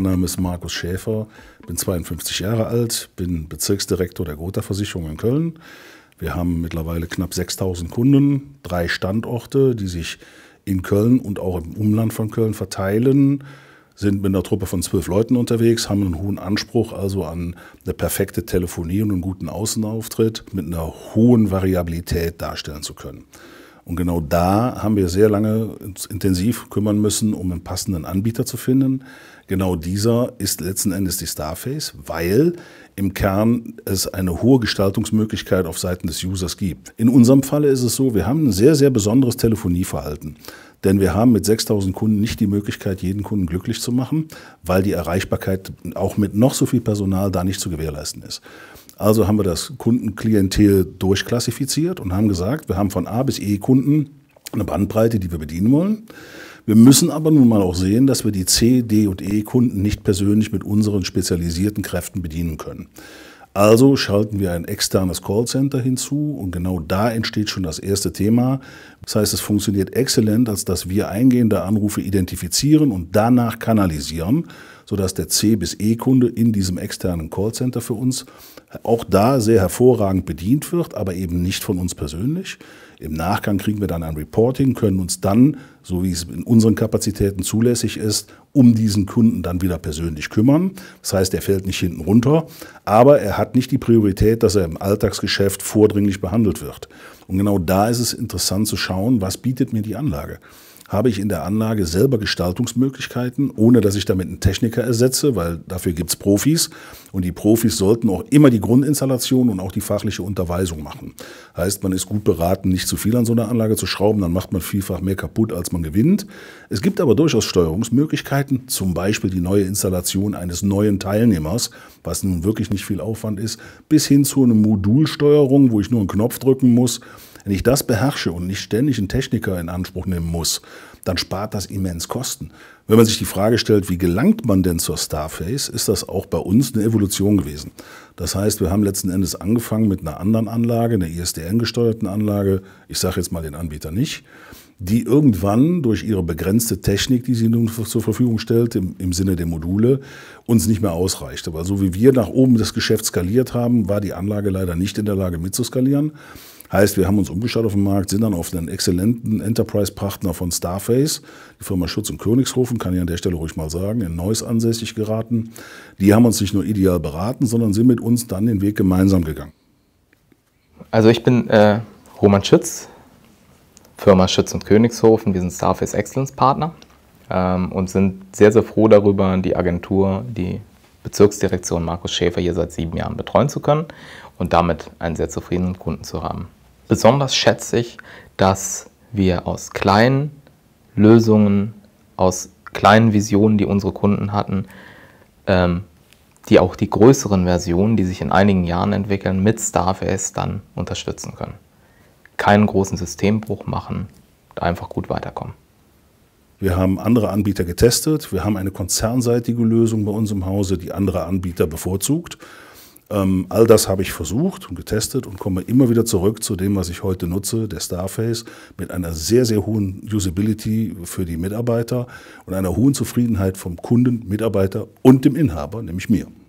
Mein Name ist Markus Schäfer, bin 52 Jahre alt, bin Bezirksdirektor der Gotha Versicherung in Köln. Wir haben mittlerweile knapp 6000 Kunden, drei Standorte, die sich in Köln und auch im Umland von Köln verteilen, sind mit einer Truppe von zwölf Leuten unterwegs, haben einen hohen Anspruch also an eine perfekte Telefonie und einen guten Außenauftritt mit einer hohen Variabilität darstellen zu können. Und genau da haben wir sehr lange intensiv kümmern müssen, um einen passenden Anbieter zu finden. Genau dieser ist letzten Endes die Starface, weil im Kern es eine hohe Gestaltungsmöglichkeit auf Seiten des Users gibt. In unserem Falle ist es so, wir haben ein sehr, sehr besonderes Telefonieverhalten. Denn wir haben mit 6000 Kunden nicht die Möglichkeit, jeden Kunden glücklich zu machen, weil die Erreichbarkeit auch mit noch so viel Personal da nicht zu gewährleisten ist. Also haben wir das Kundenklientel durchklassifiziert und haben gesagt, wir haben von A bis E Kunden eine Bandbreite, die wir bedienen wollen. Wir müssen aber nun mal auch sehen, dass wir die C, D und E Kunden nicht persönlich mit unseren spezialisierten Kräften bedienen können. Also schalten wir ein externes Callcenter hinzu und genau da entsteht schon das erste Thema. Das heißt, es funktioniert exzellent, als dass wir eingehende Anrufe identifizieren und danach kanalisieren, sodass der C bis E-Kunde in diesem externen Callcenter für uns auch da sehr hervorragend bedient wird, aber eben nicht von uns persönlich. Im Nachgang kriegen wir dann ein Reporting, können uns dann, so wie es in unseren Kapazitäten zulässig ist, um diesen Kunden dann wieder persönlich kümmern. Das heißt, er fällt nicht hinten runter, aber er hat nicht die Priorität, dass er im Alltagsgeschäft vordringlich behandelt wird. Und genau da ist es interessant zu schauen, was bietet mir die Anlage habe ich in der Anlage selber Gestaltungsmöglichkeiten, ohne dass ich damit einen Techniker ersetze, weil dafür gibt's Profis. Und die Profis sollten auch immer die Grundinstallation und auch die fachliche Unterweisung machen. Heißt, man ist gut beraten, nicht zu viel an so einer Anlage zu schrauben, dann macht man vielfach mehr kaputt, als man gewinnt. Es gibt aber durchaus Steuerungsmöglichkeiten, zum Beispiel die neue Installation eines neuen Teilnehmers, was nun wirklich nicht viel Aufwand ist, bis hin zu einer Modulsteuerung, wo ich nur einen Knopf drücken muss wenn ich das beherrsche und nicht ständig einen Techniker in Anspruch nehmen muss, dann spart das immens Kosten. Wenn man sich die Frage stellt, wie gelangt man denn zur Starface, ist das auch bei uns eine Evolution gewesen. Das heißt, wir haben letzten Endes angefangen mit einer anderen Anlage, einer ISDN-gesteuerten Anlage, ich sage jetzt mal den Anbieter nicht, die irgendwann durch ihre begrenzte Technik, die sie nun zur Verfügung stellt, im, im Sinne der Module, uns nicht mehr ausreichte. Weil so wie wir nach oben das Geschäft skaliert haben, war die Anlage leider nicht in der Lage mitzuskalieren. Heißt, wir haben uns umgeschaut auf dem Markt, sind dann auf einen exzellenten Enterprise-Partner von Starface, die Firma Schutz und Königshofen, kann ich an der Stelle ruhig mal sagen, in Neuss ansässig geraten. Die haben uns nicht nur ideal beraten, sondern sind mit uns dann den Weg gemeinsam gegangen. Also ich bin äh, Roman Schütz, Firma Schütz und Königshofen. Wir sind Starface Excellence Partner ähm, und sind sehr, sehr froh darüber, die Agentur, die Bezirksdirektion Markus Schäfer hier seit sieben Jahren betreuen zu können und damit einen sehr zufriedenen Kunden zu haben. Besonders schätze ich, dass wir aus kleinen Lösungen, aus kleinen Visionen, die unsere Kunden hatten, ähm, die auch die größeren Versionen, die sich in einigen Jahren entwickeln, mit Starface dann unterstützen können. Keinen großen Systembruch machen, einfach gut weiterkommen. Wir haben andere Anbieter getestet. Wir haben eine konzernseitige Lösung bei uns im Hause, die andere Anbieter bevorzugt. Ähm, all das habe ich versucht und getestet und komme immer wieder zurück zu dem, was ich heute nutze, der Starface, mit einer sehr, sehr hohen Usability für die Mitarbeiter und einer hohen Zufriedenheit vom Kunden, Mitarbeiter und dem Inhaber, nämlich mir.